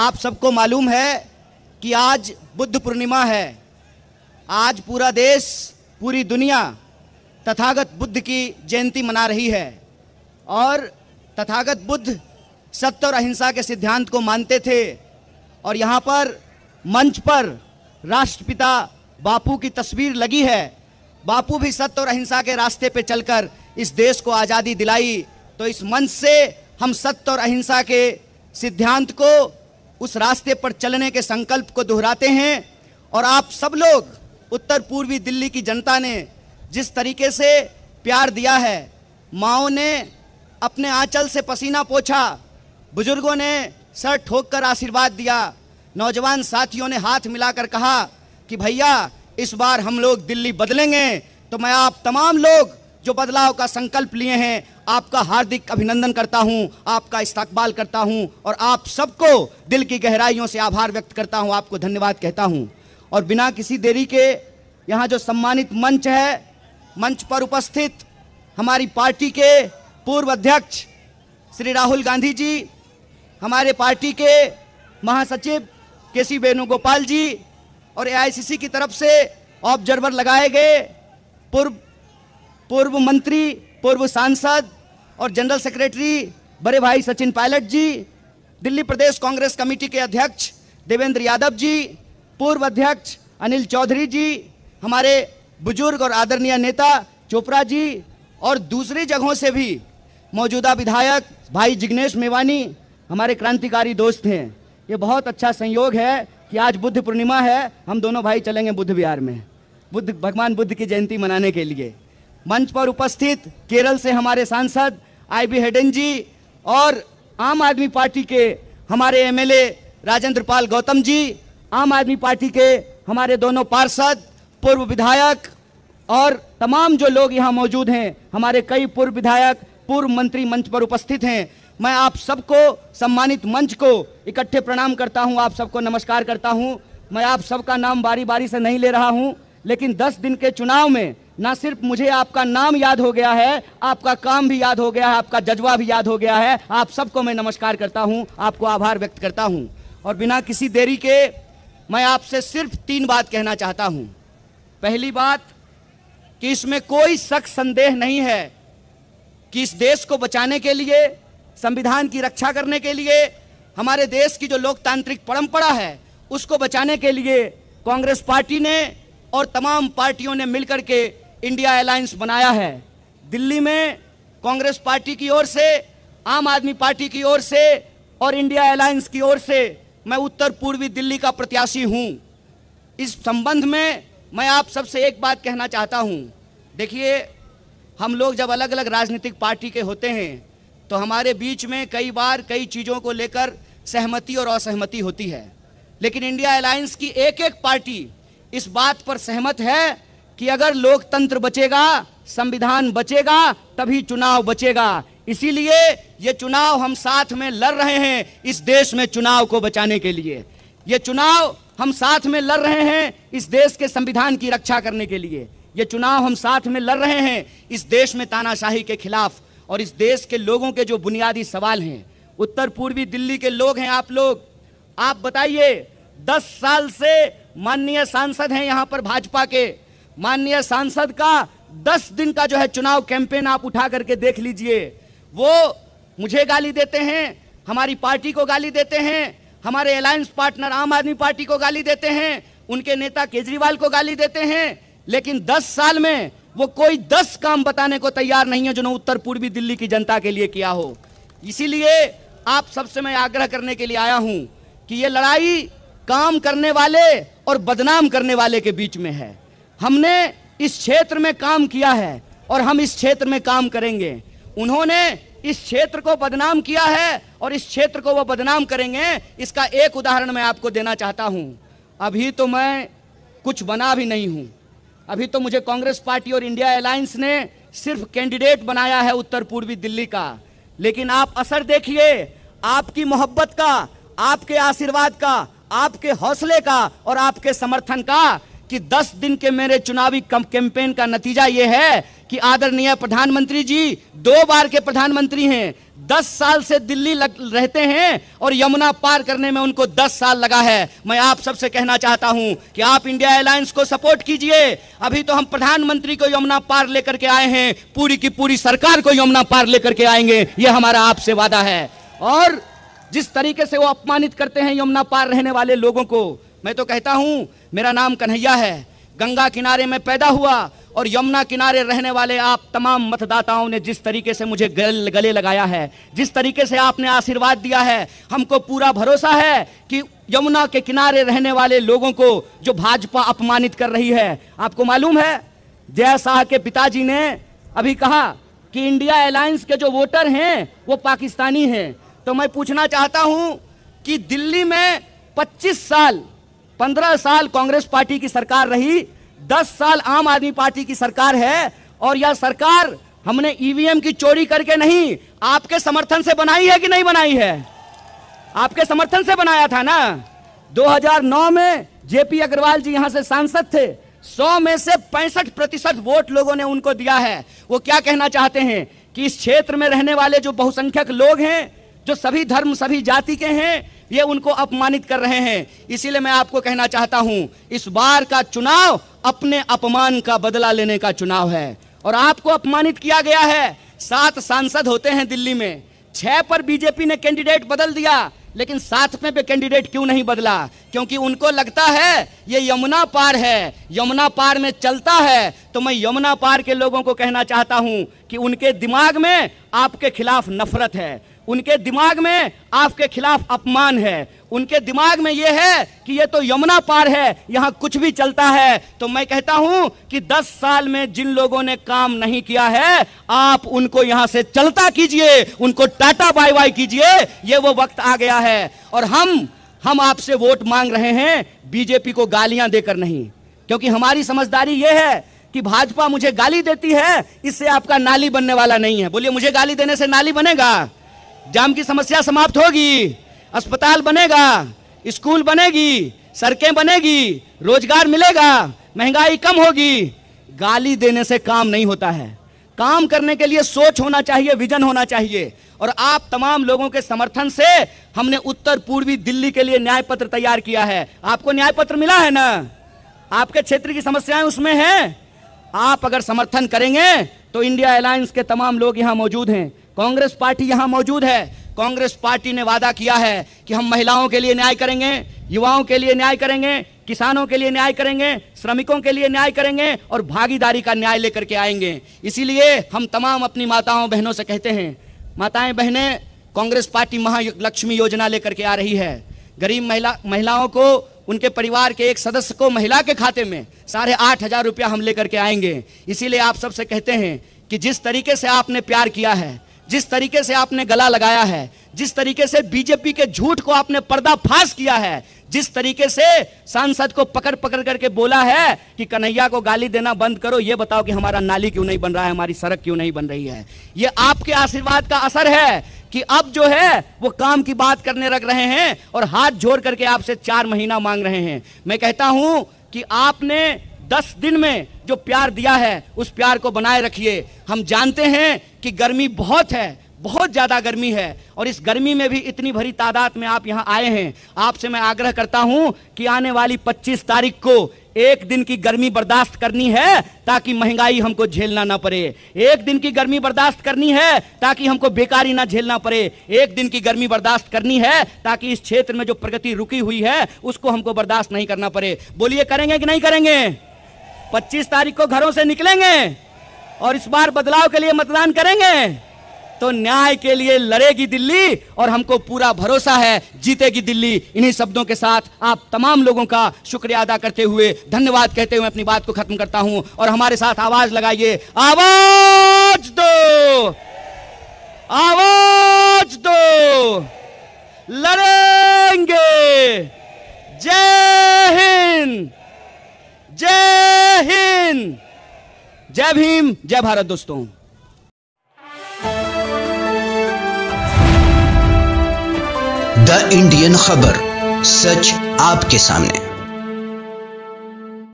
आप सबको मालूम है कि आज बुद्ध पूर्णिमा है आज पूरा देश पूरी दुनिया तथागत बुद्ध की जयंती मना रही है और तथागत बुद्ध सत्य और अहिंसा के सिद्धांत को मानते थे और यहाँ पर मंच पर राष्ट्रपिता बापू की तस्वीर लगी है बापू भी सत्य और अहिंसा के रास्ते पे चलकर इस देश को आज़ादी दिलाई तो इस मंच से हम सत्य और अहिंसा के सिद्धांत को उस रास्ते पर चलने के संकल्प को दोहराते हैं और आप सब लोग उत्तर पूर्वी दिल्ली की जनता ने जिस तरीके से प्यार दिया है माओ ने अपने आंचल से पसीना पोछा बुजुर्गों ने सर ठोक कर आशीर्वाद दिया नौजवान साथियों ने हाथ मिलाकर कहा कि भैया इस बार हम लोग दिल्ली बदलेंगे तो मैं आप तमाम लोग जो बदलाव का संकल्प लिए हैं आपका हार्दिक अभिनंदन करता हूं, आपका इस्तकबाल करता हूं और आप सबको दिल की गहराइयों से आभार व्यक्त करता हूं, आपको धन्यवाद कहता हूं और बिना किसी देरी के यहाँ जो सम्मानित मंच है मंच पर उपस्थित हमारी पार्टी के पूर्व अध्यक्ष श्री राहुल गांधी जी हमारे पार्टी के महासचिव के सी वेणुगोपाल जी और ए की तरफ से ऑब्जर्वर लगाए गए पूर्व पूर्व मंत्री पूर्व सांसद और जनरल सेक्रेटरी बड़े भाई सचिन पायलट जी दिल्ली प्रदेश कांग्रेस कमेटी के अध्यक्ष देवेंद्र यादव जी पूर्व अध्यक्ष अनिल चौधरी जी हमारे बुजुर्ग और आदरणीय नेता चोपड़ा जी और दूसरी जगहों से भी मौजूदा विधायक भाई जिग्नेश मेवानी हमारे क्रांतिकारी दोस्त हैं ये बहुत अच्छा संयोग है कि आज बुद्ध पूर्णिमा है हम दोनों भाई चलेंगे बुद्ध विहार में बुद्ध भगवान बुद्ध की जयंती मनाने के लिए मंच पर उपस्थित केरल से हमारे सांसद आई बी हेडन जी और आम आदमी पार्टी के हमारे एमएलए राजेंद्र पाल गौतम जी आम आदमी पार्टी के हमारे दोनों पार्षद पूर्व विधायक और तमाम जो लोग यहाँ मौजूद हैं हमारे कई पूर्व विधायक पूर्व मंत्री मंच पर उपस्थित हैं मैं आप सबको सम्मानित मंच को इकट्ठे प्रणाम करता हूँ आप सबको नमस्कार करता हूँ मैं आप सबका नाम बारी बारी से नहीं ले रहा हूँ लेकिन दस दिन के चुनाव में ना सिर्फ मुझे आपका नाम याद हो गया है आपका काम भी याद हो गया है आपका जज्बा भी याद हो गया है आप सबको मैं नमस्कार करता हूँ आपको आभार व्यक्त करता हूँ और बिना किसी देरी के मैं आपसे सिर्फ तीन बात कहना चाहता हूँ पहली बात कि इसमें कोई शक संदेह नहीं है कि इस देश को बचाने के लिए संविधान की रक्षा करने के लिए हमारे देश की जो लोकतांत्रिक परंपरा है उसको बचाने के लिए कांग्रेस पार्टी ने और तमाम पार्टियों ने मिलकर के इंडिया अलायंस बनाया है दिल्ली में कांग्रेस पार्टी की ओर से आम आदमी पार्टी की ओर से और इंडिया अलायंस की ओर से मैं उत्तर पूर्वी दिल्ली का प्रत्याशी हूँ इस संबंध में मैं आप सबसे एक बात कहना चाहता हूँ देखिए हम लोग जब अलग अलग राजनीतिक पार्टी के होते हैं तो हमारे बीच में कई बार कई चीज़ों को लेकर सहमति और असहमति होती है लेकिन इंडिया अलायंस की एक एक पार्टी इस बात पर सहमत है कि अगर लोकतंत्र बचेगा संविधान बचेगा तभी चुनाव बचेगा इसीलिए ये चुनाव हम साथ में लड़ रहे हैं इस देश में चुनाव को बचाने के लिए ये चुनाव हम साथ में लड़ रहे हैं इस देश के संविधान की रक्षा करने के लिए ये चुनाव हम साथ में लड़ रहे हैं इस देश में तानाशाही के खिलाफ और इस देश के लोगों के जो बुनियादी सवाल हैं उत्तर पूर्वी दिल्ली के लोग हैं आप लोग आप बताइए दस साल से माननीय सांसद हैं यहाँ पर भाजपा के माननीय सांसद का दस दिन का जो है चुनाव कैंपेन आप उठा करके देख लीजिए वो मुझे गाली देते हैं हमारी पार्टी को गाली देते हैं हमारे अलायंस पार्टनर आम आदमी पार्टी को गाली देते हैं उनके नेता केजरीवाल को गाली देते हैं लेकिन 10 साल में वो कोई 10 काम बताने को तैयार नहीं है जिन्होंने उत्तर पूर्वी दिल्ली की जनता के लिए किया हो इसीलिए आप सबसे मैं आग्रह करने के लिए आया हूं कि ये लड़ाई काम करने वाले और बदनाम करने वाले के बीच में है हमने इस क्षेत्र में काम किया है और हम इस क्षेत्र में काम करेंगे उन्होंने इस क्षेत्र को बदनाम किया है और इस क्षेत्र को वो बदनाम करेंगे इसका एक उदाहरण मैं आपको देना चाहता हूँ अभी तो मैं कुछ बना भी नहीं हूँ अभी तो मुझे कांग्रेस पार्टी और इंडिया अलायंस ने सिर्फ कैंडिडेट बनाया है उत्तर पूर्वी दिल्ली का लेकिन आप असर देखिए आपकी मोहब्बत का आपके आशीर्वाद का आपके हौसले का और आपके समर्थन का कि 10 दिन के मेरे चुनावी कैंपेन का नतीजा यह है कि आदरणीय प्रधानमंत्री जी दो बार के प्रधानमंत्री हैं दस साल से दिल्ली लग, रहते हैं और यमुना पार करने में उनको दस साल लगा है मैं आप सबसे कहना चाहता हूं कि आप इंडिया एयरलाइंस को सपोर्ट कीजिए अभी तो हम प्रधानमंत्री को यमुना पार लेकर के आए हैं पूरी की पूरी सरकार को यमुना पार लेकर के आएंगे यह हमारा आपसे वादा है और जिस तरीके से वो अपमानित करते हैं यमुना पार रहने वाले लोगों को मैं तो कहता हूं मेरा नाम कन्हैया है गंगा किनारे में पैदा हुआ और यमुना किनारे रहने वाले आप तमाम मतदाताओं ने जिस तरीके से मुझे गल, गले लगाया है जिस तरीके से आपने आशीर्वाद दिया है हमको पूरा भरोसा है कि यमुना के किनारे रहने वाले लोगों को जो भाजपा अपमानित कर रही है आपको मालूम है जया शाह के पिताजी ने अभी कहा कि इंडिया एलायंस के जो वोटर हैं वो पाकिस्तानी हैं तो मैं पूछना चाहता हूं कि दिल्ली में 25 साल पंद्रह साल कांग्रेस पार्टी की सरकार रही दस साल आम आदमी पार्टी की सरकार है और यह सरकार हमने ईवीएम की चोरी करके नहीं आपके समर्थन से बनाई है कि नहीं बनाई है आपके समर्थन से बनाया था ना 2009 में जेपी अग्रवाल जी यहां से सांसद थे 100 में से पैंसठ प्रतिशत वोट लोगों ने उनको दिया है वो क्या कहना चाहते हैं कि इस क्षेत्र में रहने वाले जो बहुसंख्यक लोग हैं जो सभी धर्म सभी जाति के हैं ये उनको अपमानित कर रहे हैं इसीलिए मैं आपको कहना चाहता हूं इस बार का चुनाव अपने अपमान का बदला लेने का चुनाव है और आपको अपमानित किया गया है सात सांसद होते हैं दिल्ली में छह पर बीजेपी ने कैंडिडेट बदल दिया लेकिन साथ में पे कैंडिडेट क्यों नहीं बदला क्योंकि उनको लगता है ये यमुना पार है यमुना पार में चलता है तो मैं यमुना पार के लोगों को कहना चाहता हूं कि उनके दिमाग में आपके खिलाफ नफरत है उनके दिमाग में आपके खिलाफ अपमान है उनके दिमाग में यह है कि यह तो यमुना पार है यहां कुछ भी चलता है तो मैं कहता हूं कि 10 साल में जिन लोगों ने काम नहीं किया है आप उनको यहां से चलता कीजिए उनको टाटा बाय बाय कीजिए यह वो वक्त आ गया है और हम हम आपसे वोट मांग रहे हैं बीजेपी को गालियां देकर नहीं क्योंकि हमारी समझदारी यह है कि भाजपा मुझे गाली देती है इससे आपका नाली बनने वाला नहीं है बोलिए मुझे गाली देने से नाली बनेगा जाम की समस्या समाप्त होगी अस्पताल बनेगा स्कूल बनेगी सड़कें बनेगी रोजगार मिलेगा महंगाई कम होगी गाली देने से काम नहीं होता है काम करने के लिए सोच होना चाहिए विजन होना चाहिए और आप तमाम लोगों के समर्थन से हमने उत्तर पूर्वी दिल्ली के लिए न्याय पत्र तैयार किया है आपको न्याय पत्र मिला है ना आपके क्षेत्र की समस्याएं उसमें हैं आप अगर समर्थन करेंगे तो इंडिया एयरलाइंस के तमाम लोग यहाँ मौजूद हैं कांग्रेस पार्टी यहाँ मौजूद है कांग्रेस पार्टी ने वादा किया है कि हम महिलाओं के लिए न्याय करेंगे युवाओं के लिए न्याय करेंगे किसानों के लिए न्याय करेंगे श्रमिकों के लिए न्याय करेंगे और भागीदारी का न्याय लेकर के आएंगे इसीलिए हम तमाम अपनी माताओं बहनों से कहते हैं माताएं बहनें कांग्रेस पार्टी महालक्ष्मी योजना लेकर के आ रही है गरीब महिला महिलाओं को उनके परिवार के एक सदस्य को महिला के खाते में साढ़े आठ हजार रुपया हम लेकर के आएंगे इसीलिए आप सबसे कहते हैं कि जिस तरीके से आपने प्यार किया है जिस तरीके से आपने गला लगाया है जिस तरीके से बीजेपी के झूठ को आपने पर्दाफाश किया है जिस तरीके से सांसद को पकड़ पकड़ करके बोला है कि कन्हैया को गाली देना बंद करो ये बताओ कि हमारा नाली क्यों नहीं बन रहा है हमारी सड़क क्यों नहीं बन रही है ये आपके आशीर्वाद का असर है कि अब जो है वो काम की बात करने रख रहे हैं और हाथ जोड़ करके आपसे चार महीना मांग रहे हैं मैं कहता हूं कि आपने दस दिन में जो प्यार दिया है उस प्यार को बनाए रखिए हम जानते हैं कि गर्मी बहुत है बहुत ज़्यादा गर्मी है और इस गर्मी में भी इतनी भरी तादाद में आप यहाँ आए हैं आपसे मैं आग्रह करता हूँ कि आने वाली 25 तारीख को एक दिन की गर्मी बर्दाश्त करनी है ताकि महंगाई हमको झेलना ना पड़े एक दिन की गर्मी बर्दाश्त करनी है ताकि हमको बेकारी ना झेलना पड़े एक दिन की गर्मी बर्दाश्त करनी है ताकि इस क्षेत्र में जो प्रगति रुकी हुई है उसको हमको बर्दाश्त नहीं करना पड़े बोलिए करेंगे कि नहीं करेंगे पच्चीस तारीख को घरों से निकलेंगे और इस बार बदलाव के लिए मतदान करेंगे तो न्याय के लिए लड़ेगी दिल्ली और हमको पूरा भरोसा है जीतेगी दिल्ली इन्हीं शब्दों के साथ आप तमाम लोगों का शुक्रिया अदा करते हुए धन्यवाद कहते हुए अपनी बात को खत्म करता हूं और हमारे साथ आवाज लगाइए आवाज दो आवाज दो लड़ेंगे जय हिंद जय हिंद जय भीम जय भारत दोस्तों द इंडियन खबर सच आपके सामने